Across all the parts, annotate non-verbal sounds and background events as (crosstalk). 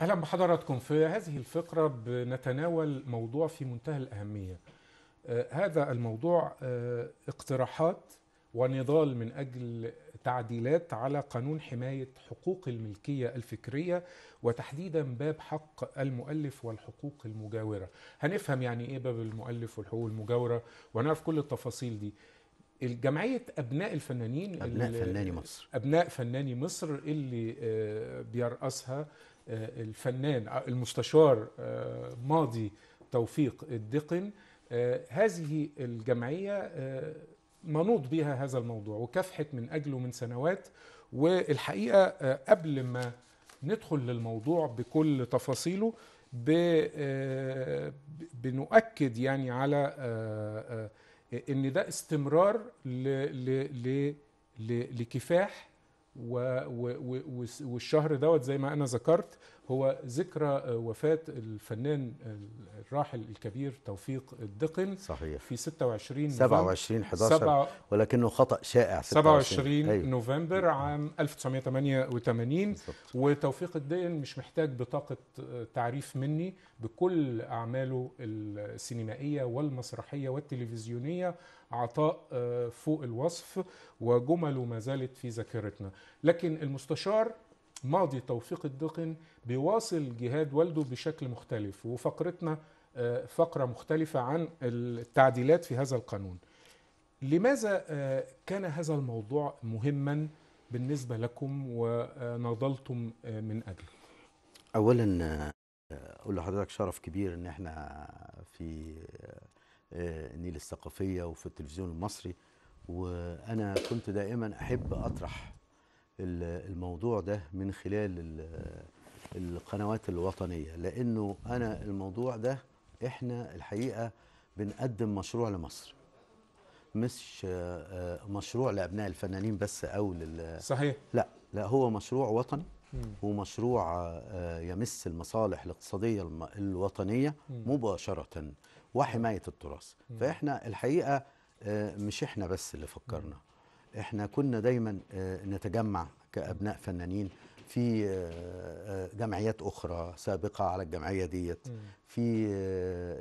أهلا بحضراتكم في هذه الفقرة بنتناول موضوع في منتهى الأهمية آه، هذا الموضوع آه، اقتراحات ونضال من أجل تعديلات على قانون حماية حقوق الملكية الفكرية وتحديدا باب حق المؤلف والحقوق المجاورة هنفهم يعني إيه باب المؤلف والحقوق المجاورة ونعرف كل التفاصيل دي الجمعية أبناء الفنانين أبناء فناني مصر أبناء فناني مصر اللي آه، بيرأسها آه، الفنان آه، المستشار ماضي توفيق الدقن هذه الجمعية منوط بها هذا الموضوع وكافحت من أجله من سنوات والحقيقة قبل ما ندخل للموضوع بكل تفاصيله بنؤكد يعني على إيه، ان ده استمرار ل ل ل لكفاح و و و والشهر دوت زي ما انا ذكرت هو ذكرى آه، وفاه الفنان الراحل الكبير توفيق الدقن صحيح في 26 نوفمبر 27 11 ولكنه خطا شائع 27 أيوه. نوفمبر أيوه. عام 1988 بالزبط. وتوفيق الدقن مش محتاج بطاقه آه، تعريف مني بكل اعماله السينمائيه والمسرحيه والتلفزيونيه عطاء آه، فوق الوصف وجمله ما زالت في ذاكرتنا لكن المستشار ماضي توفيق الدقن بيواصل جهاد والده بشكل مختلف وفقرتنا آه، فقرة مختلفة عن التعديلات في هذا القانون لماذا آه، كان هذا الموضوع مهما بالنسبة لكم وناضلتم من أجله أولا أقول لحضرتك شرف كبير أن احنا في آه، النيل الثقافيه وفي التلفزيون المصري وانا كنت دائما احب اطرح الموضوع ده من خلال القنوات الوطنيه لانه انا الموضوع ده احنا الحقيقه بنقدم مشروع لمصر مش آه، مشروع لابناء الفنانين بس او لل صحيح لا لا هو مشروع وطني ومشروع آه، يمس المصالح الاقتصاديه الوطنيه مباشره وحمايه التراث فاحنا الحقيقه آه، مش احنا بس اللي فكرنا احنا كنا دايما آه، نتجمع كابناء فنانين في آه، جمعيات اخرى سابقه على الجمعيه ديت في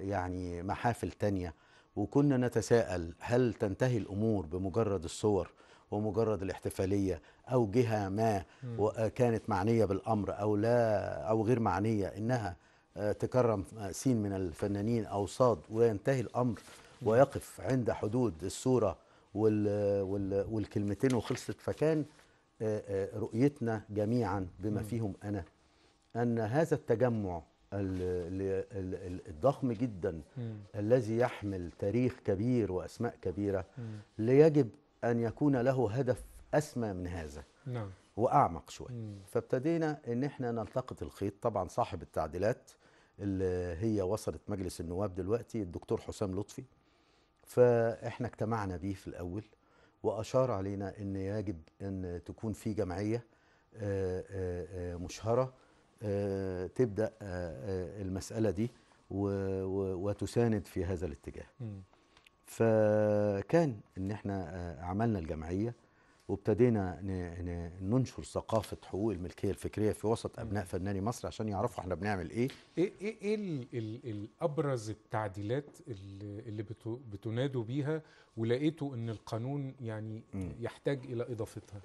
يعني محافل تانية وكنا نتساءل هل تنتهي الامور بمجرد الصور ومجرد الاحتفاليه او جهه ما كانت معنيه بالامر او لا او غير معنيه انها تكرم سين من الفنانين أو صاد وينتهي الأمر ويقف عند حدود الصورة والكلمتين وخلصت فكان آه، آه، رؤيتنا جميعا بما فيهم أنا أن هذا التجمع الضخم جدا الذي يحمل تاريخ كبير وأسماء كبيرة ليجب أن يكون له هدف أسمى من هذا نعم واعمق شويه فابتدينا ان احنا نلتقط الخيط طبعا صاحب التعديلات اللي هي وصلت مجلس النواب دلوقتي الدكتور حسام لطفي فاحنا اجتمعنا بيه في الاول واشار علينا ان يجب ان تكون في جمعيه آه، آه، آه، مشهره تبدا المساله دي وتساند في هذا الاتجاه فكان ان احنا عملنا الجمعيه وابتدينا ننشر ثقافه حقوق الملكيه الفكريه في وسط ابناء فناني مصر عشان يعرفوا احنا بنعمل ايه ايه ايه, إيه الـ ال ابرز التعديلات اللي بتنادوا بيها ولقيتوا ان القانون يعني م. يحتاج الى اضافتها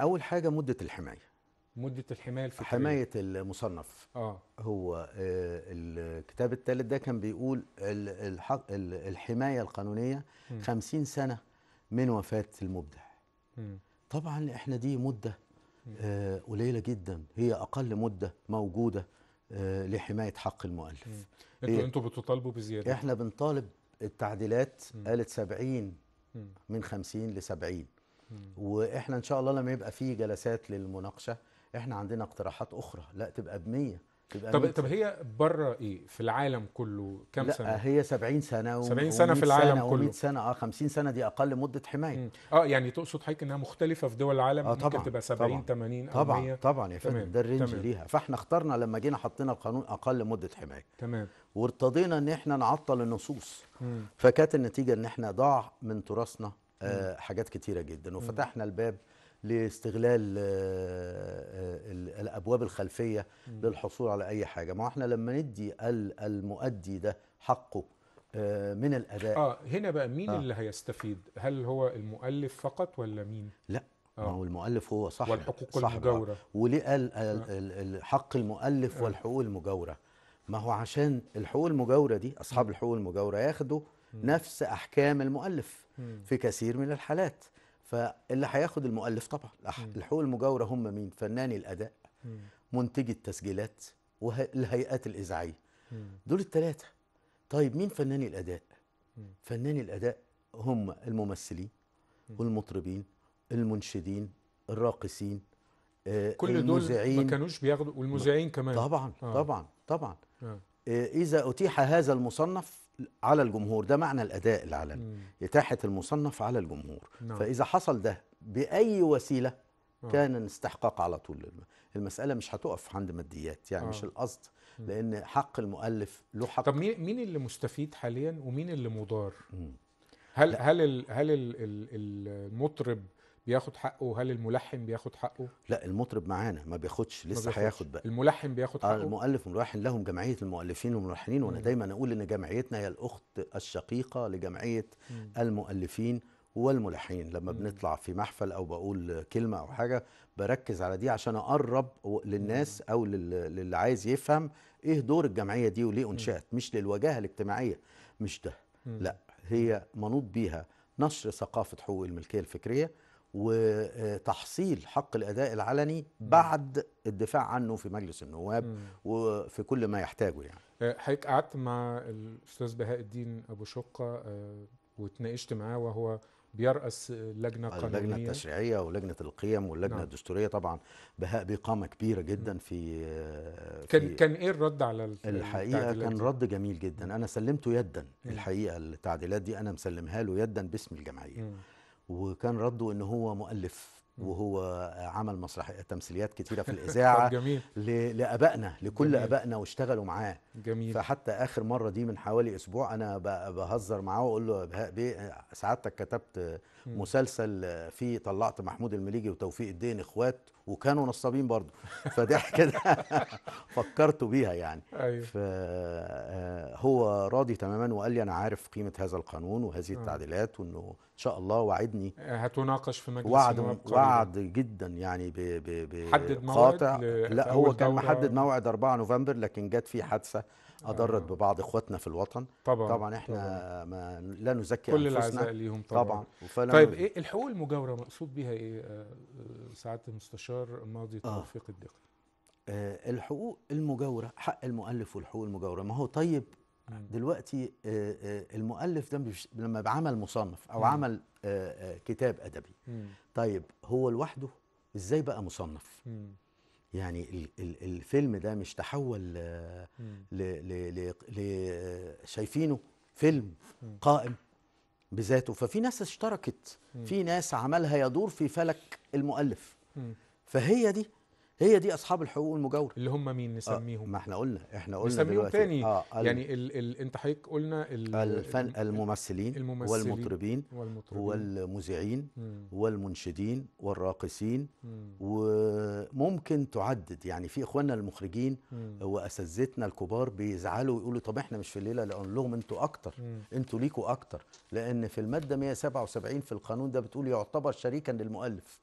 اول حاجه مده الحمايه مده الحمايه الفكريه حمايه المصنف اه هو آه، الكتاب الثالث ده كان بيقول الحمايه القانونيه م. 50 سنه من وفاه المبدع طبعا احنا دي مده آه، قليله جدا هي اقل مده موجوده آه، لحمايه حق المؤلف انتوا انتوا بتطالبوا بزياده احنا بنطالب التعديلات قالت 70 من 50 ل 70 واحنا ان شاء الله لما يبقى في جلسات للمناقشه احنا عندنا اقتراحات اخرى لا تبقى ب 100 تبقى طب طب هي بره ايه في العالم كله كام لا سنه هي 70 سنه و 70 سنه في العالم سنة كله 100 سنه اه 50 سنه دي اقل مده حمايه مم. اه يعني تقصد حضرتك انها مختلفه في دول العالم آه طبعًا ممكن تبقى 70 80 او 100 طبعا طبعا يا فندم ده الرينج ليها فاحنا اخترنا لما جينا حطينا القانون اقل مده حمايه تمام وارتضينا ان احنا نعطل النصوص فكانت النتيجه ان احنا ضاع من تراثنا آه حاجات كتيره جدا وفتحنا الباب لاستغلال آه، آه، الابواب الخلفيه للحصول على اي حاجه ما احنا لما ندي المؤدي ده حقه آه، من الاداء اه هنا بقى مين آه. اللي هيستفيد هل هو المؤلف فقط ولا مين لا ما هو المؤلف هو صاحب والحقوق المجاورة وليه قال حق المؤلف والحقوق المجاورة ما هو عشان الحقوق المجاورة دي أصحاب الحقوق المجاورة ياخدوا نفس أحكام المؤلف في كثير من الحالات فاللي هياخد المؤلف طبعا الحقوق المجاوره هم مين فناني الاداء منتجي التسجيلات والهيئات الاذاعيه دول الثلاثه طيب مين فناني الاداء فناني الاداء هم الممثلين والمطربين المنشدين الراقصين آه، كل دول ما كانوش بياخدوا والمذيعين كمان طبعا آه. طبعا طبعا آه, آه، اذا اتيح هذا المصنف على الجمهور ده معنى الأداء العالمي إتاحة المصنف على الجمهور نعم. فإذا حصل ده بأي وسيلة نعم. كان الاستحقاق على طول المسألة مش هتقف عند ماديات يعني آه. مش القصد لأن حق المؤلف له حق طب مين مين اللي مستفيد حاليا ومين اللي مضار؟ هل لا. هل هل المطرب بياخد حقه هل الملحن بياخد حقه لا المطرب معانا ما بياخدش لسه هياخد بقى الملحن بياخد حقه آه المؤلف والملحن لهم جمعيه المؤلفين والملحنين وانا دايما اقول ان جمعيتنا هي الاخت الشقيقه لجمعيه مم. المؤلفين والملحنين لما مم. بنطلع في محفل او بقول كلمه او حاجه بركز على دي عشان اقرب للناس او للي عايز يفهم ايه دور الجمعيه دي وليه انشات مش للوجاهه الاجتماعيه مش ده لا هي منوط بيها نشر ثقافه حقوق الملكيه الفكريه وتحصيل حق الاداء العلني بعد الدفاع عنه في مجلس النواب م. وفي كل ما يحتاجه يعني آه، حضرتك قعدت مع الاستاذ بهاء الدين ابو شقه آه، وتناقشت معاه وهو بيرأس لجنة آه، قانونية اللجنة التشريعية ولجنة القيم واللجنة نعم. الدستورية طبعا بهاء بإقامة كبيرة جدا في, في كان كان إيه الرد على الحقيقة كان دي. رد جميل جدا أنا سلمته يدا الحقيقة التعديلات دي أنا مسلمها له يدا باسم الجمعية مم. وكان رده ان هو مؤلف وهو عمل مسرحيات تمثيليات كتيره في (laughs) الاذاعه جميل لابائنا لكل ابائنا واشتغلوا معاه جميل فحتى اخر مره دي من حوالي اسبوع انا بهزر معاه واقول له بهاء بيه سعادتك كتبت مسلسل فيه طلعت محمود المليجي وتوفيق الدين اخوات وكانوا نصابين برضه (laughs) فضحك كده (laughs) فكرته بيها يعني أيوه. فهو آه، راضي تماما وقال لي انا عارف قيمه هذا القانون وهذه آه. التعديلات وانه شاء الله وعدني آه، هتناقش في مجلس وعد وعد جدا يعني ب ب ب حدد قاطع موعد لا هو كان محدد موعد 4 نوفمبر لكن جت في حادثه آه. اضرت آه. ببعض اخواتنا في الوطن طبعا طبعا احنا طبعا. ما لا نزكي كل العزاء ليهم طبعا, طبعا. طيب ايه الحقوق المجاوره مقصود بيها ايه آه، سعاده المستشار ماضي توفيق آه. الدقي آه الحقوق المجاوره حق المؤلف والحقوق المجاوره ما هو طيب نعم. دلوقتي آه، آه، المؤلف ده لما بعمل مصنف او مم. عمل آه، كتاب ادبي مم. طيب هو لوحده ازاي بقى مصنف مم. يعني الفيلم ده مش تحول ل شايفينه فيلم قائم بذاته ففي ناس اشتركت في ناس عملها يدور في فلك المؤلف فهي دي هي دي اصحاب الحقوق المجاوره اللي هم مين آه، نسميهم آه ما احنا قلنا احنا قلنا نسميهم تاني آه يعني ال ال انت حضرتك قلنا ال الفن الممثلين, الممثلين والمطربين, والمطربين والمذيعين والمنشدين والراقصين وممكن تعدد يعني في اخواننا المخرجين واساتذتنا الكبار بيزعلوا ويقولوا طب احنا مش في الليله لان لهم انتوا اكتر انتوا ليكوا اكتر لان في الماده 177 في القانون ده بتقول يعتبر شريكا للمؤلف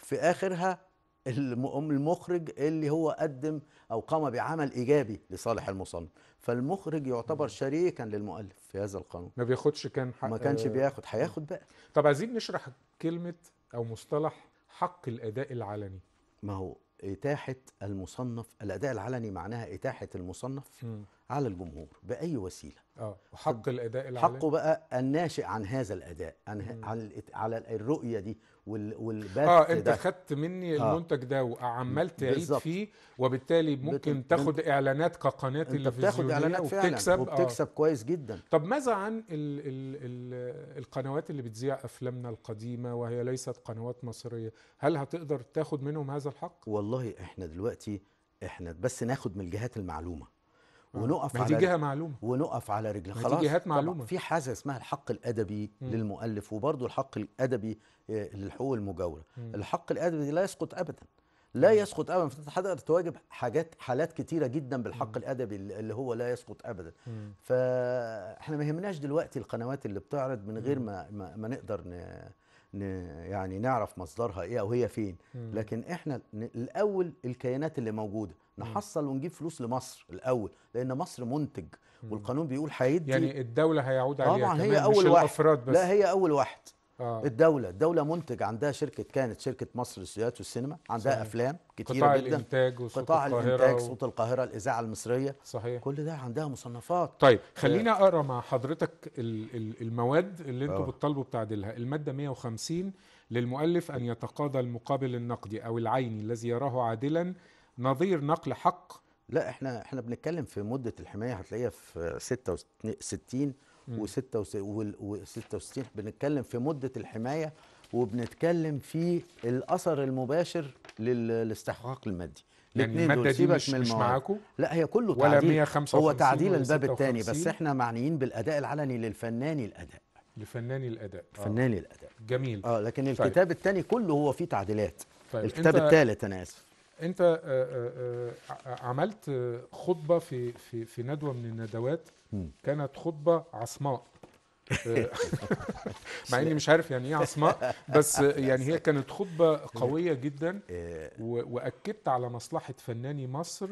في اخرها المخرج اللي هو قدم او قام بعمل ايجابي لصالح المصنف فالمخرج يعتبر شريكا للمؤلف في هذا القانون ما بياخدش كان حق ما كانش آه، بياخد هياخد بقى طب عايزين نشرح كلمه او مصطلح حق الاداء العلني ما هو اتاحه المصنف الاداء العلني معناها اتاحه المصنف على الجمهور باي وسيله اه وحق الاداء العالمي حقه بقى الناشئ عن هذا الاداء عن عن على الرؤيه دي والبث اه انت خدت مني آه. المنتج ده وعمال تعيد فيه وبالتالي ممكن بت... تاخد انت... اعلانات كقناه تلفزيونيه إعلانات وبتكسب وبتكسب آه. كويس جدا طب ماذا عن ال... ال... ال... القنوات اللي بتذيع افلامنا القديمه وهي ليست قنوات مصريه هل هتقدر تاخد منهم هذا الحق والله احنا دلوقتي احنا بس ناخد من الجهات المعلومه آه. ونقف على جهه معلومه ونقف على رجل خلاص جهات معلومه في حاجه اسمها الحق الادبي م. للمؤلف وبرضه الحق الادبي آه، للحقوق المجاوره م. الحق الادبي لا يسقط ابدا لا يسقط ابدا فتقدر تواجب حاجات حالات كتيره جدا بالحق م. الادبي اللي هو لا يسقط ابدا فاحنا ما يهمناش دلوقتي القنوات اللي بتعرض من غير ما ما, ما نقدر ن... ن... يعني نعرف مصدرها ايه او هي فين لكن احنا الاول الكيانات اللي موجوده نحصل ونجيب فلوس لمصر الاول لان مصر منتج والقانون بيقول هيدي يعني الدوله هيعود عليها طبعا هي اول مش واحد بس. لا هي اول واحد آه. الدولة الدولة منتج عندها شركة كانت شركة مصر للسيادات والسينما عندها صحيح. أفلام كتيرة قطاع جدا الإنتاج وصوت قطاع القاهرة الإنتاج صوت القاهرة الإذاعة المصرية صحيح كل ده عندها مصنفات طيب آه. خلينا أقرأ مع حضرتك المواد اللي أنتوا آه. بتطالبوا بتعديلها المادة 150 للمؤلف أن يتقاضى المقابل النقدي أو العيني الذي يراه عادلا نظير نقل حق لا احنا احنا بنتكلم في مده الحمايه هتلاقيها في 66 و 66 بنتكلم في مده الحمايه وبنتكلم في الاثر المباشر للاستحقاق المادي يعني الماده دي مش, من مش معاكم لا هي كله ولا تعديل 155 هو تعديل الباب الثاني بس احنا معنيين بالاداء العلني للفنان الاداء لفنان الاداء آه. فنان آه. الاداء جميل اه لكن طيب. الكتاب الثاني كله هو فيه تعديلات طيب الكتاب الثالث انا اسف انت آه، آه، آه، عملت خطبه في في في ندوه من الندوات كانت خطبه عصماء (laughs) (laughs) مع اني مش عارف يعني ايه عصماء بس يعني هي كانت خطبه قويه جدا واكدت على مصلحه فناني مصر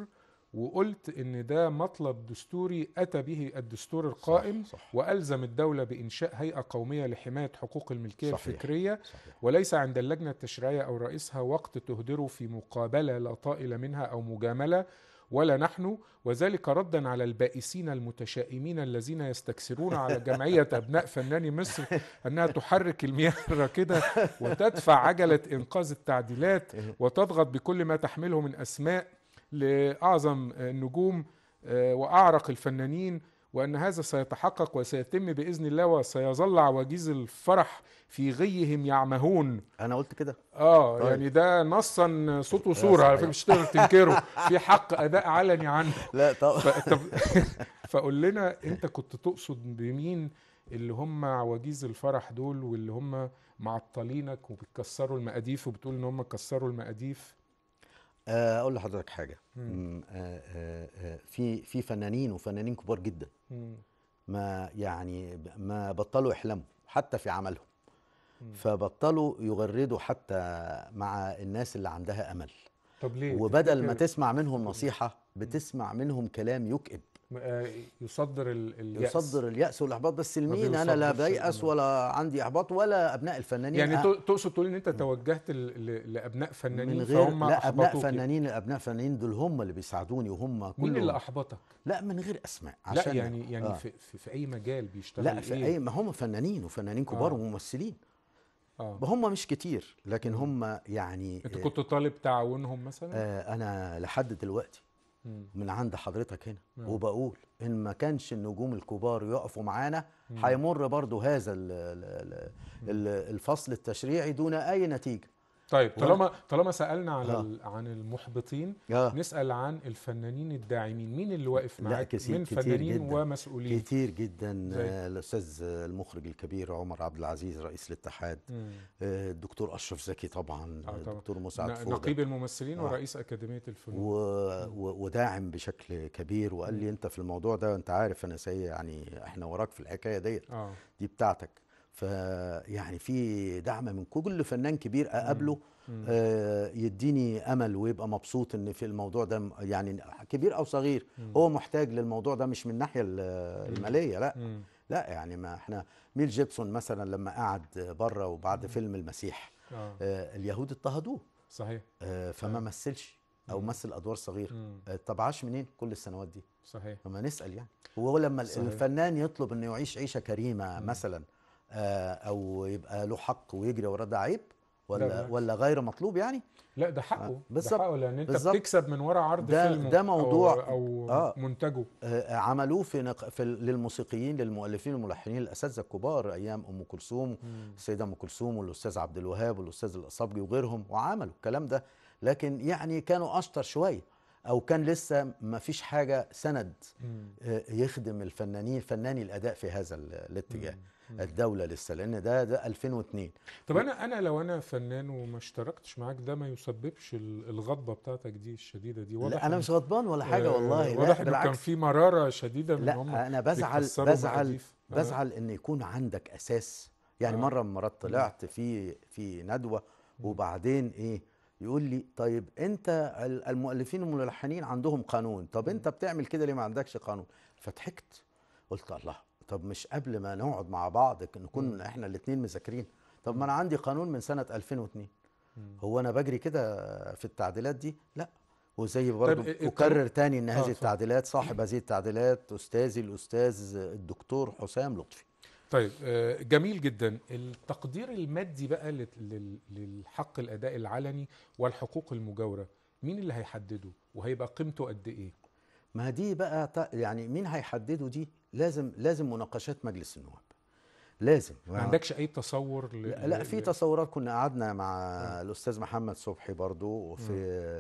وقلت ان ده مطلب دستوري اتى به الدستور القائم صح صح والزم الدوله بانشاء هيئه قوميه لحمايه حقوق الملكيه صحيح الفكريه صحيح وليس عند اللجنه التشريعيه او رئيسها وقت تهدره في مقابله لا طائل منها او مجامله ولا نحن وذلك ردا على البائسين المتشائمين الذين يستكثرون على جمعية (laughs) أبناء فناني مصر أنها تحرك المياه الراكدة وتدفع عجلة إنقاذ التعديلات (laughs) وتضغط بكل ما تحمله من أسماء لاعظم النجوم آه، واعرق الفنانين وان هذا سيتحقق وسيتم باذن الله وسيظل عواجيز الفرح في غيهم يعمهون انا قلت كده اه طيب. يعني ده نصا صوت آه، وصوره على فكره مش تقدر تنكره (laughs) في حق اداء علني عنه لا طبعا (laughs) فقول لنا انت كنت تقصد بمين اللي هم عواجيز الفرح دول واللي هم معطلينك وبتكسروا المقاديف وبتقول ان هم كسروا المقاديف آه، اقول لحضرتك حاجه آه، آه، في في فنانين وفنانين كبار جدا ما يعني ما بطلوا يحلموا حتى في عملهم فبطلوا يغردوا حتى مع الناس اللي عندها امل طب ليه وبدل ما تسمع منهم نصيحه بتسمع منهم كلام يكئب آه، يصدر اليأس يصدر اليأس والإحباط بس لمين أنا لا بيأس ولا عندي إحباط ولا أبناء الفنانين يعني تقصد تقول إن أنت توجهت لأبناء فنانين من غير فهم لا أبناء يعني؟ فنانين الأبناء فنانين دول هم اللي بيساعدوني وهم كلهم مين اللي أحبطك؟ لا من غير أسماء عشان لا يعني يعني آه. في, في أي مجال بيشتغل لا إيه؟ في إيه؟ أي ما هم فنانين وفنانين كبار آه. وممثلين آه. هم مش كتير لكن هم يعني انت كنت طالب تعاونهم مثلا؟ آه انا لحد دلوقتي من عند حضرتك هنا مم. نعم. وبقول ان ما كانش النجوم الكبار يقفوا معانا هيمر برضو هذا الفصل التشريعي دون اي نتيجه طيب طالما طالما سالنا على آه. عن المحبطين آه. نسال عن الفنانين الداعمين مين اللي واقف معاك من كتير فنانين جداً ومسؤولين كتير جدا الاستاذ المخرج الكبير عمر عبد العزيز رئيس الاتحاد آه، الدكتور اشرف زكي طبعا آه مسعد الدكتور مساعد نقيب الممثلين آه. ورئيس اكاديميه الفنون و... و... وداعم بشكل كبير وقال لي انت في الموضوع ده انت عارف انا سي يعني احنا وراك في الحكايه ديت آه. دي بتاعتك فيعني في دعم من كل فنان كبير اقابله آه يديني امل ويبقى مبسوط ان في الموضوع ده يعني كبير او صغير هو محتاج للموضوع ده مش من الناحيه الماليه لا لا يعني ما احنا ميل جيبسون مثلا لما قعد بره وبعد فيلم المسيح آه. آه اليهود اضطهدوه صحيح آه فما مثلش او مثل ادوار صغيره آه، طبعاش منين كل السنوات دي صحيح فما نسال يعني هو لما صحيح. الفنان يطلب انه يعيش عيشه كريمه مثلا آه، او يبقى له حق ويجري وراه ده عيب ولا ولا غير مطلوب يعني لا ده حقه آه، بالظبط حقه لان انت بالزبط. بتكسب من ورا عرض ده فيلم ده موضوع او, أو آه منتجه آه عملوه في, نق... في للموسيقيين للمؤلفين الملحنين الاساتذه الكبار ايام ام كلثوم السيده ام كلثوم والاستاذ عبد الوهاب والاستاذ الاصابجي وغيرهم وعملوا الكلام ده لكن يعني كانوا اشطر شويه او كان لسه ما فيش حاجه سند آه يخدم الفنانين فناني الاداء في هذا الاتجاه مم. الدوله لسه لان ده ده 2002 طب انا انا لو انا فنان وما اشتركتش معاك ده ما يسببش الغضبه بتاعتك دي الشديده دي واضح لا انا مش غضبان ولا حاجه آه، والله واضح لا بالعكس كان في مراره شديده من لا هم انا بزعل بزعل آه. بزعل ان يكون عندك اساس يعني آه. مره من المرات طلعت في في ندوه وبعدين ايه يقول لي طيب انت المؤلفين والملحنين عندهم قانون طب انت بتعمل كده ليه ما عندكش قانون فضحكت قلت الله طب مش قبل ما نقعد مع بعض نكون احنا الاثنين مذاكرين طب ما انا عندي قانون من سنه 2002 هو انا بجري كده في التعديلات دي لا وزي طيب، برضه إيه، إيه، اكرر تاني ان آه، هذه التعديلات صاحب هذه التعديلات استاذي الاستاذ الدكتور حسام لطفي طيب آه، جميل جدا التقدير المادي بقى للحق الاداء العلني والحقوق المجاوره مين اللي هيحدده وهيبقى قيمته قد ايه ما دي بقى يعني مين هيحدده دي لازم لازم مناقشات مجلس النواب لازم ما عندكش اي تصور ل... لا, في تصورات كنا قعدنا مع م. آه. الاستاذ محمد صبحي برضو وفي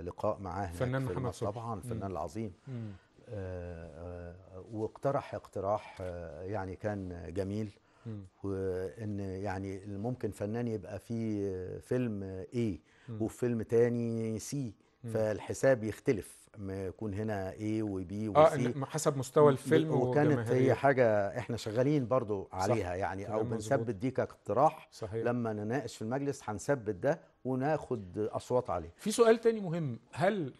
م. لقاء معاه الفنان محمد صبحي طبعا الفنان العظيم آه آه واقترح اقتراح آه يعني كان جميل م. وان يعني ممكن فنان يبقى في فيلم ايه وفيلم تاني سي فالحساب يختلف ما يكون هنا اي وبي وسي اه حسب مستوى الفيلم وكانت هي حاجه احنا شغالين برضو عليها صح يعني او بنثبت دي كاقتراح صحيح. لما نناقش في المجلس هنثبت ده وناخد اصوات عليه في سؤال تاني مهم هل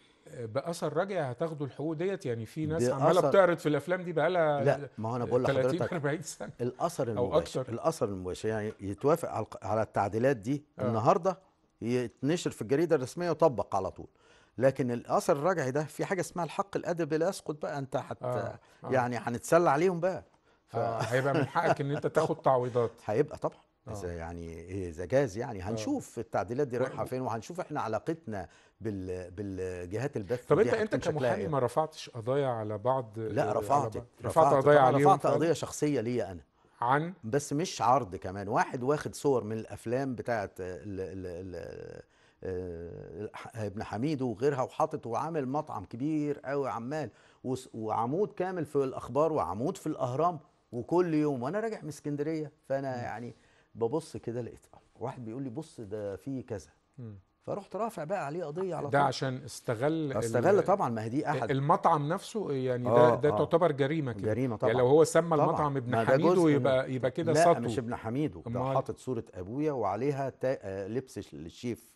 باثر رجع هتاخدوا الحقوق ديت يعني في ناس عماله بتعرض في الافلام دي بقالها لا ما هو انا بقول لحضرتك 40 سنه الاثر المباشر الاثر المباشر يعني يتوافق على التعديلات دي آه. النهارده يتنشر في الجريده الرسميه ويطبق على طول لكن الاثر الرجعي ده في حاجه اسمها الحق الادبي لا يسقط بقى انت حتى آه. آه. يعني هنتسلى عليهم بقى ف... آه. هيبقى من حقك ان انت تاخد (laughs) تعويضات هيبقى طبعا آه. اذا يعني إيه، اذا جاز يعني آه. هنشوف التعديلات دي رايحه فين وهنشوف احنا علاقتنا بال بالجهات البث طب انت انت كمحامي إيه؟ ما رفعتش قضايا على بعض لا رفعت رفعت, قضايا عليهم رفعت قضيه شخصيه ليا انا عن بس مش عرض كمان واحد واخد صور من الافلام بتاعه ال ال ال آه، ابن حميد وغيرها وحاطط وعامل مطعم كبير قوي عمال وعمود كامل في الاخبار وعمود في الاهرام وكل يوم وانا راجع من اسكندريه فانا م. يعني ببص كده لقيت آه، واحد بيقول لي بص ده في كذا فرحت رافع بقى عليه قضيه على طول ده عشان استغل استغل طبعا ما هي دي احد المطعم نفسه يعني آه ده ده آه تعتبر جريمه كده جريمه يعني طبعا يعني لو هو سمى طبعًا المطعم ابن حميدو يبقى يبقى كده سطو لا مش ابن حميدو ده حاطط صوره ابويا وعليها آه، لبس الشيف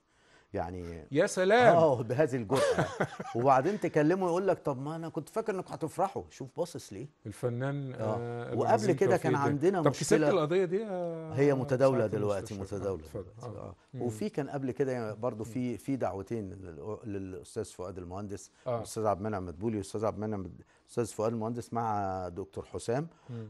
يعني يا سلام اه بهذه الجرأة (laughs) وبعدين تكلمه يقول لك طب ما انا كنت فاكر انكم هتفرحوا شوف باصص ليه الفنان آه, آه، وقبل كده كان عندنا طب مشكله طب القضيه دي آه هي متداوله دلوقتي متداوله آه. آه. وفي كان قبل كده يعني برضو في في دعوتين للاستاذ فؤاد المهندس آه. والاستاذ عبد المنعم مدبولي والاستاذ عبد المنعم استاذ فؤاد المهندس مع دكتور حسام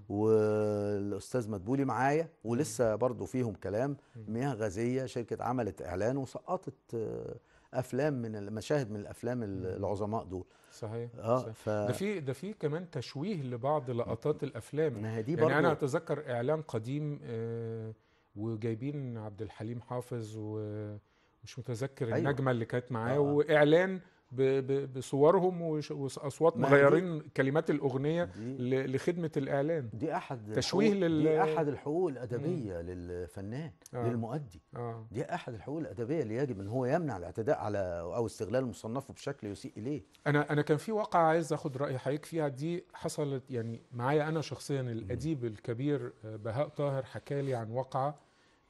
والاستاذ مدبولي معايا ولسه برضو فيهم كلام مياه غازيه شركه عملت اعلان وسقطت آه، افلام من المشاهد من الافلام العظماء دول صحيح اه ف... ده في ده في كمان تشويه لبعض لقطات الافلام ما دي يعني انا اتذكر اعلان قديم آه، وجايبين عبد الحليم حافظ ومش متذكر أيوة. النجمه اللي كانت معاه آه. واعلان بصورهم واصوات مغيرين كلمات الاغنيه لخدمه الاعلان دي احد تشويه لل دي احد الحقوق الادبيه مم. للفنان آه. للمؤدي آه. دي احد الحقوق الادبيه اللي يجب ان هو يمنع الاعتداء على او استغلال مصنفه بشكل يسيء اليه انا انا كان في واقعه عايز اخد راي حضرتك فيها دي حصلت يعني معايا انا شخصيا الاديب الكبير آه، بهاء طاهر حكى لي عن واقعه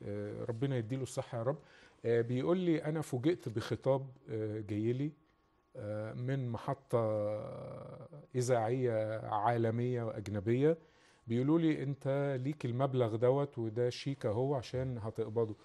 آه، ربنا يديله الصحه يا رب آه، بيقول لي انا فوجئت بخطاب جاي لي من محطة إذاعية عالمية وأجنبية بيقولوا لي أنت ليك المبلغ دوت وده شيك أهو عشان هتقبضه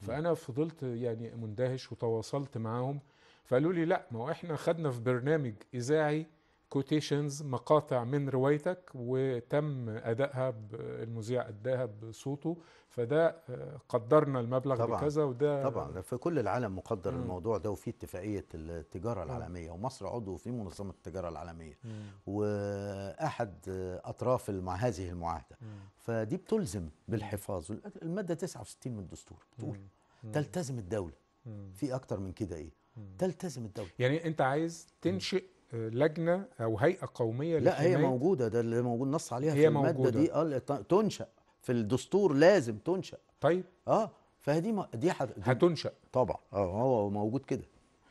فأنا فضلت يعني مندهش وتواصلت معاهم فقالوا لي لا ما هو إحنا خدنا في برنامج إذاعي كوتيشنز مقاطع من روايتك وتم ادائها المذيع اداها بصوته فده آه، قدرنا المبلغ طبعًا بكذا وده طبعا في كل العالم مقدر مم. الموضوع ده وفي اتفاقيه التجاره مم. العالميه ومصر عضو في منظمه التجاره العالميه مم. واحد اطراف مع هذه المعاهده مم. فدي بتلزم بالحفاظ الماده 69 من الدستور بتقول مم. تلتزم الدوله مم. في اكتر من كده ايه مم. تلتزم الدوله يعني انت عايز تنشئ لجنه او هيئه قوميه لا هي موجوده ده اللي موجود نص عليها هي في الماده موجودة. دي اه تنشا في الدستور لازم تنشا طيب اه فدي ما دي, حد... دي هتنشا طبعا اه هو موجود كده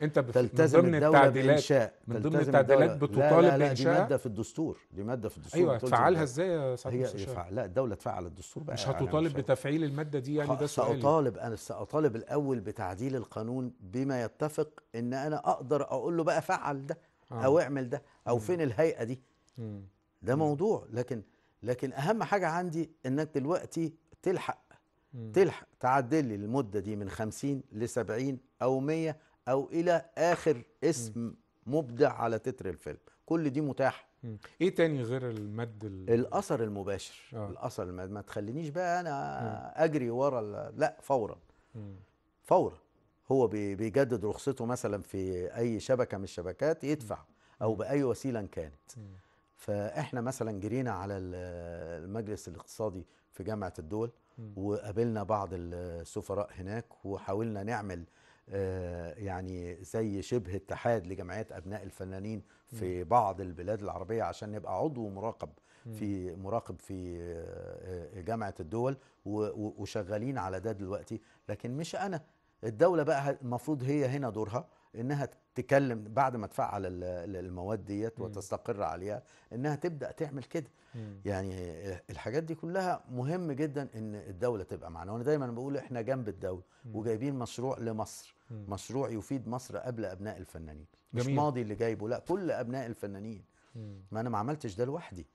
انت بف... تلتزم من ضمن التعديلات بإنشاء. من ضمن التعديلات بتطالب بانشاء دي ماده في الدستور دي ماده في الدستور ايوه هتفعلها ازاي يا سعد هي يفعل لا الدوله تفعل الدستور بقى مش هتطالب بتفعيل الماده دي يعني ده سؤالي ساطالب انا ساطالب الاول بتعديل القانون بما يتفق ان انا اقدر اقول له بقى فعل ده آه. او اعمل ده او فين الهيئه دي ده موضوع لكن لكن اهم حاجه عندي انك دلوقتي تلحق تلحق تعدل لي المده دي من 50 ل 70 او 100 او الى اخر اسم مبدع على تتر الفيلم كل دي متاحه ايه تاني غير المد الاثر المباشر آه. الاثر المد ما تخلينيش بقى انا اجري ورا لا فورا م. فورا هو بيجدد رخصته مثلا في اي شبكه من الشبكات يدفع او باي وسيله كانت فاحنا مثلا جرينا على المجلس الاقتصادي في جامعه الدول وقابلنا بعض السفراء هناك وحاولنا نعمل آه، يعني زي شبه اتحاد لجمعيات ابناء الفنانين في بعض البلاد العربيه عشان نبقى عضو مراقب في مراقب في آه، آه، جامعه الدول وشغالين على ده دلوقتي لكن مش انا الدولة بقى المفروض هي هنا دورها انها تكلم بعد ما تفعل المواد ديت وتستقر عليها انها تبدا تعمل كده يعني الحاجات دي كلها مهم جدا ان الدوله تبقى معانا وانا دايما بقول احنا جنب الدوله وجايبين مشروع لمصر مشروع يفيد مصر قبل ابناء الفنانين مش جميل. ماضي اللي جايبه لا كل ابناء الفنانين ما انا ما عملتش ده لوحدي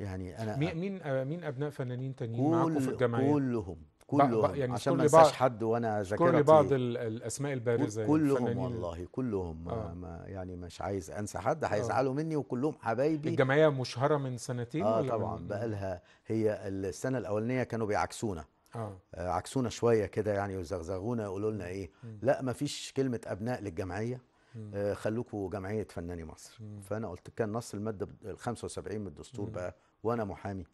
يعني انا مين مين ابناء فنانين تانيين معاكم في الجمعيه كلهم كلهم يعني عشان ما انساش حد وانا ذاكرتي كل بعض الاسماء البارزه يعني، كلهم والله كلهم آه. ما يعني مش عايز انسى حد هيزعلوا آه. مني وكلهم حبايبي الجمعيه مشهره من سنتين اه طبعا من... بقى لها هي السنه الاولانيه كانوا بيعكسونا آه. آه عكسونا شويه كده يعني يزغزغونا يقولوا لنا ايه م. لا ما فيش كلمه ابناء للجمعيه آه خلوكوا جمعيه فناني مصر م. فانا قلت كان نص الماده 75 من الدستور بقى وانا محامي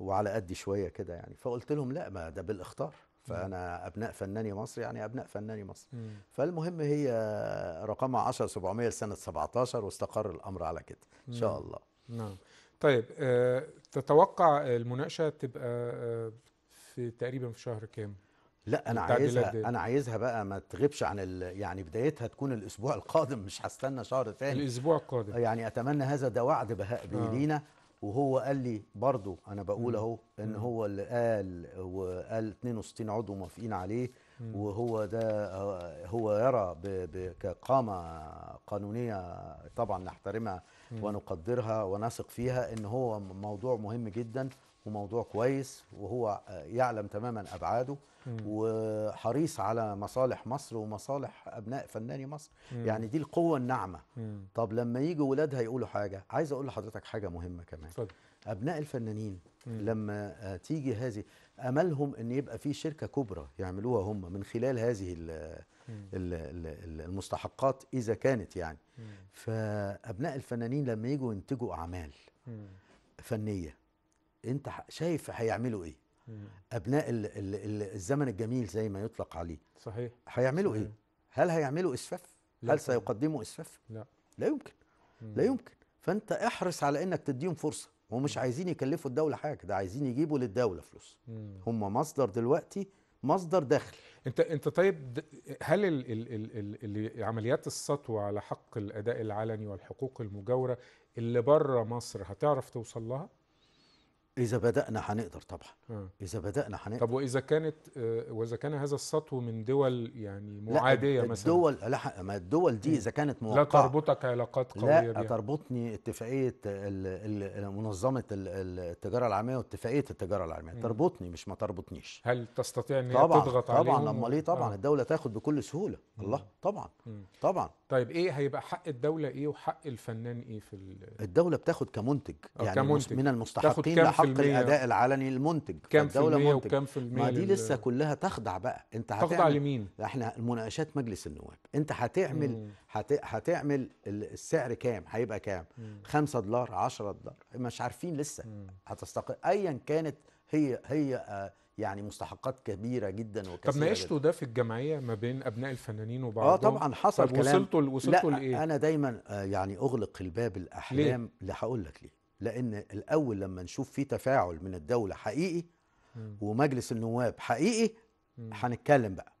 وعلى قد شويه كده يعني فقلت لهم لا ما ده بالاختار فانا ابناء فناني مصر يعني ابناء فناني مصر فالمهم هي رقمها 10700 لسنه 17 واستقر الامر على كده ان شاء الله نعم طيب أه تتوقع المناقشه تبقى آه، في تقريبا في شهر كام لا انا عايزها دي. انا عايزها بقى ما تغيبش عن ال... يعني بدايتها تكون الاسبوع القادم مش هستنى شهر ثاني الاسبوع القادم يعني اتمنى هذا ده وعد بهاء بيه آه. لينا وهو قال لي برضو انا بقول اهو ان هو اللي قال وقال 62 عضو موافقين عليه وهو ده هو يرى كقامه قانونيه طبعا نحترمها ونقدرها ونثق فيها ان هو موضوع مهم جدا وموضوع كويس وهو يعلم تماما ابعاده وحريص على مصالح مصر ومصالح ابناء فناني مصر يعني دي القوه الناعمه طب لما يجوا ولادها يقولوا حاجه عايز اقول لحضرتك حاجه مهمه كمان صدق. ابناء الفنانين مم. لما تيجي هذه املهم ان يبقى في شركه كبرى يعملوها هم من خلال هذه الـ المستحقات اذا كانت يعني فابناء الفنانين لما يجوا ينتجوا اعمال فنيه انت شايف هيعملوا ايه مم. ابناء الـ الـ الـ الزمن الجميل زي ما يطلق عليه صحيح هيعملوا ايه؟ صحيح. ايه هل هيعملوا اسفاف لا. هل سيقدموا اسفاف لا لا يمكن مم. لا يمكن فانت احرص على انك تديهم فرصه ومش عايزين يكلفوا الدوله حاجه ده عايزين يجيبوا للدوله فلوس هم مصدر دلوقتي مصدر دخل انت انت طيب هل ال ال ال ال عمليات السطو على حق الاداء العلني والحقوق المجاوره اللي بره مصر هتعرف توصل لها اذا بدانا هنقدر طبعا م. آه. اذا بدانا هنقدر طب واذا كانت آه، واذا كان هذا السطو من دول يعني معاديه لا مثلا الدول لا ما الدول دي اذا كانت موقعه لا تربطك علاقات قويه لا بيها. تربطني اتفاقيه منظمه التجاره العالميه واتفاقيه التجاره العالميه م. تربطني مش ما تربطنيش هل تستطيع ان طبعا تضغط عليهم طبعا امال ايه طبعا آه. الدوله تاخد بكل سهوله م. الله طبعا م. طبعا طيب ايه هيبقى حق الدوله ايه وحق الفنان ايه في الدوله بتاخد كمنتج آه، يعني كمنتج. من المستحقين تاخد حق الاداء العلني المنتج كم في المية منتج. في المية ما دي لسه كلها تخضع بقى انت هتعمل تخضع لمين احنا مناقشات مجلس النواب انت هتعمل هت... هتعمل السعر كام هيبقى كام 5 دولار 10 دولار مش عارفين لسه هتستق ايا كانت هي هي آه، يعني مستحقات كبيره جدا وكثيره طب ناقشتوا ده في الجمعيه ما بين ابناء الفنانين وبعضهم اه طبعا حصل طب كلام وصلتوا وصلتوا لايه انا دايما آه، يعني اغلق الباب الاحلام لا هقول لك ليه لان الاول لما نشوف في تفاعل من الدوله حقيقي ومجلس النواب حقيقي هنتكلم بقى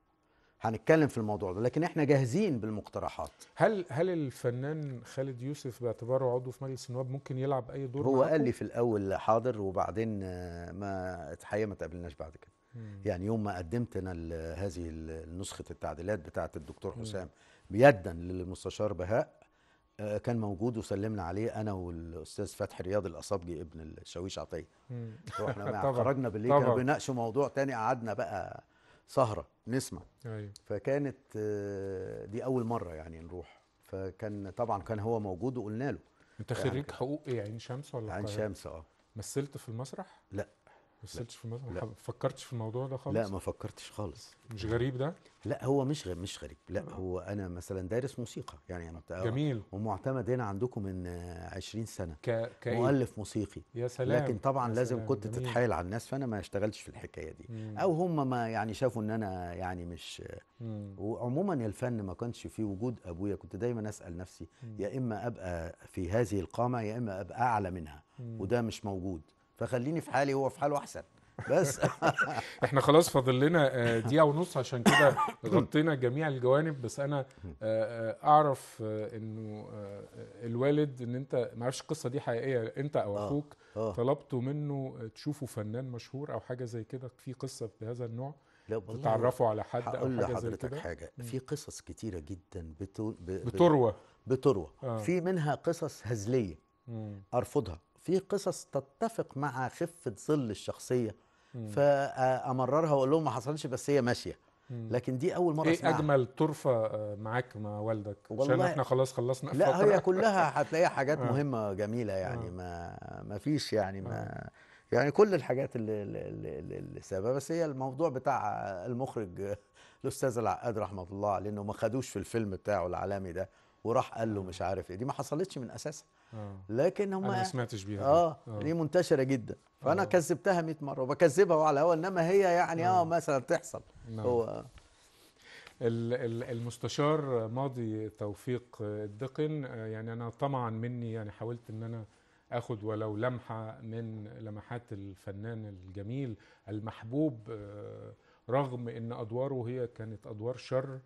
هنتكلم في الموضوع ده لكن احنا جاهزين بالمقترحات هل هل الفنان خالد يوسف باعتباره عضو في مجلس النواب ممكن يلعب اي دور هو قال لي في الاول حاضر وبعدين آه، ما الحقيقه ما تقابلناش بعد كده مم. يعني يوم ما قدمت انا هذه نسخه التعديلات بتاعه الدكتور حسام بيدا للمستشار بهاء آه، كان موجود وسلمنا عليه انا والاستاذ فتحي رياض الاصابجي ابن الشاويش عطيه رحنا (laughs) خرجنا بالليل كانوا بيناقشوا موضوع تاني قعدنا بقى سهره نسمع أيوه. فكانت آه، دي اول مره يعني نروح فكان طبعا كان هو موجود وقلنا له انت خريج يعني حقوق ايه عين شمس ولا عين شمس اه مثلت في المسرح؟ لا وصلتش في الموضوع ما فكرتش في الموضوع ده خالص لا ما فكرتش خالص مش غريب ده لا هو مش غريب مش غريب لا آه. هو انا مثلا دارس موسيقى يعني انا جميل ومعتمد هنا عندكم من 20 سنه ك... ك... مؤلف موسيقي يا سلام لكن طبعا لازم سلام. كنت جميل. تتحايل على الناس فانا ما اشتغلتش في الحكايه دي مم. او هم ما يعني شافوا ان انا يعني مش مم. وعموما الفن ما كانش فيه وجود ابويا كنت دايما اسال نفسي مم. يا اما ابقى في هذه القامه يا اما ابقى اعلى منها مم. وده مش موجود فخليني في حالي هو في حاله احسن بس (laughs) احنا خلاص فاضل لنا آه، دقيقه ونص عشان كده غطينا جميع الجوانب بس انا آه، آه، اعرف انه الوالد ان انت ما اعرفش القصه دي حقيقيه انت او اخوك طلبتوا منه تشوفوا فنان مشهور او حاجه زي كده في قصه بهذا النوع تتعرفوا على حد او حاجه زي كده حاجه في قصص كتيره جدا بتروى بتروى في منها قصص هزليه ارفضها في قصص تتفق مع خفه ظل الشخصيه فامررها واقول لهم ما حصلش بس هي ماشيه لكن دي اول مره ايه اسمعها. اجمل طرفه آه، معاك مع والدك عشان احنا خلاص خلصنا لا فترة. هي كلها هتلاقيها حاجات (laughs) آه. مهمه جميله يعني آه. ما ما فيش يعني ما يعني كل الحاجات اللي اللي, اللي سابها بس هي الموضوع بتاع المخرج الاستاذ العقاد رحمه الله عليه انه ما خدوش في الفيلم بتاعه العالمي ده وراح قال له مش عارف ايه دي ما حصلتش من اساسها آه. لكن هم انا ما سمعتش بيها آه. اه دي منتشره جدا فانا أوه. كذبتها 100 مره وبكذبها وعلى هوا انما هي يعني اه, نعم. مثلا تحصل نعم. هو المستشار ماضي توفيق الدقن آه، يعني انا طمعا مني يعني حاولت ان انا اخد ولو لمحه من لمحات الفنان الجميل المحبوب آه، رغم ان ادواره هي كانت ادوار شر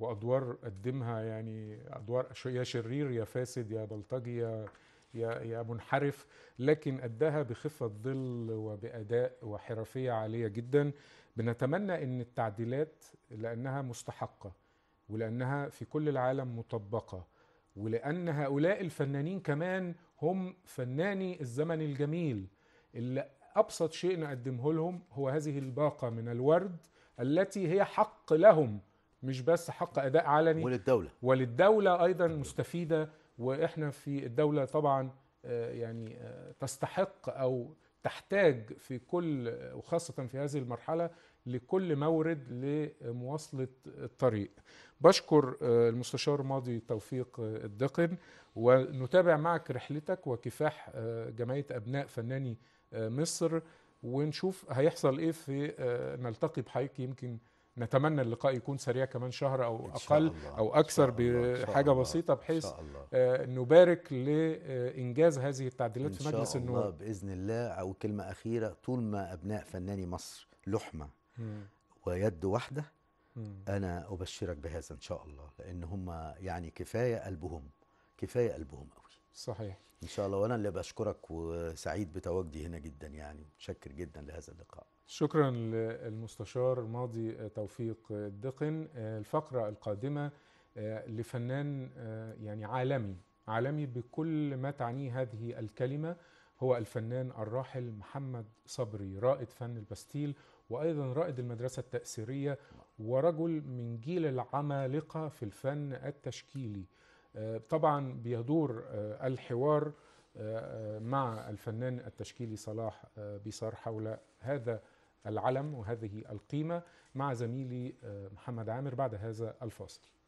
وادوار قدمها يعني ادوار يا شرير يا فاسد يا بلطجي يا يا يا منحرف لكن اداها بخفه ظل وباداء وحرفيه عاليه جدا بنتمنى ان التعديلات لانها مستحقه ولانها في كل العالم مطبقه ولان هؤلاء الفنانين كمان هم فناني الزمن الجميل اللي ابسط شيء نقدمه لهم هو هذه الباقه من الورد التي هي حق لهم مش بس حق اداء علني وللدوله وللدوله ايضا مستفيده واحنا في الدوله طبعا آه، يعني آه، تستحق او تحتاج في كل وخاصه في هذه المرحله لكل مورد لمواصله الطريق. بشكر آه، المستشار ماضي توفيق الدقن ونتابع معك رحلتك وكفاح جمعيه ابناء فناني مصر ونشوف هيحصل ايه في نلتقي بحضرتك يمكن نتمنى اللقاء يكون سريع كمان شهر او اقل او اكثر بحاجه بسيطه بحيث آه نبارك لانجاز هذه التعديلات في مجلس النواب ان شاء الله باذن الله او كلمه اخيره طول ما ابناء فناني مصر لحمه ويد واحده انا ابشرك بهذا ان شاء الله لان هم يعني كفايه قلبهم كفايه قلبهم صحيح ان شاء الله وانا اللي بشكرك وسعيد بتواجدي هنا جدا يعني متشكر جدا لهذا اللقاء شكرا للمستشار ماضي توفيق الدقن الفقره القادمه آه، لفنان آه، يعني عالمي عالمي بكل ما تعنيه هذه الكلمه هو الفنان الراحل محمد صبري رائد فن البستيل وايضا رائد المدرسه التاثيريه ورجل من جيل العمالقه في الفن التشكيلي آه، طبعا بيدور آه، الحوار آه، مع الفنان التشكيلي صلاح بيصار حول هذا العلم وهذه القيمة مع زميلي محمد عامر بعد هذا الفاصل